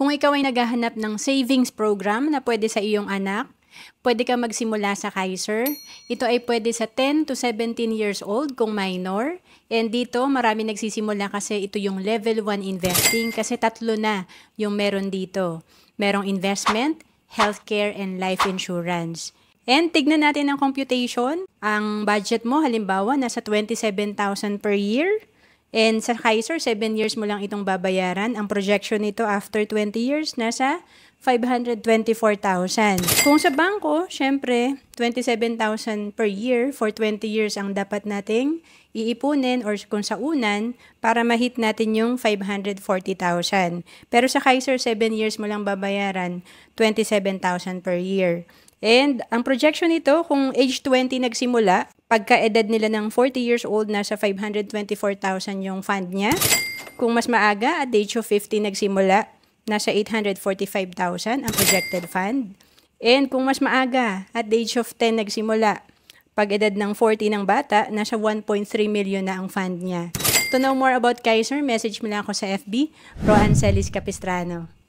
Kung ikaw ay naghahanap ng savings program na pwede sa iyong anak, pwede ka magsimula sa Kaiser. Ito ay pwede sa 10 to 17 years old kung minor. And dito, marami nagsisimula kasi ito yung level 1 investing kasi tatlo na yung meron dito. Merong investment, healthcare, and life insurance. And tignan natin ang computation. Ang budget mo halimbawa nasa 27,000 per year. And sa Kaiser, 7 years mo lang itong babayaran. Ang projection nito after 20 years, nasa 524,000. Kung sa bangko, syempre, 27,000 per year for 20 years ang dapat nating iipunin or kung sa unan para ma-hit natin yung 540,000. Pero sa Kaiser, 7 years mo lang babayaran, 27,000 per year. And ang projection nito, kung age 20 nagsimula, pagka-edad nila ng 40 years old, nasa 524,000 yung fund niya. Kung mas maaga, at age of 50 nagsimula, nasa 845,000 ang projected fund. And kung mas maaga, at the age of 10 nagsimula, pag edad ng 40 ng bata, nasa 1.3 million na ang fund niya. To know more about Kaiser, message mo lang ako sa FB, Roan Celis Capistrano.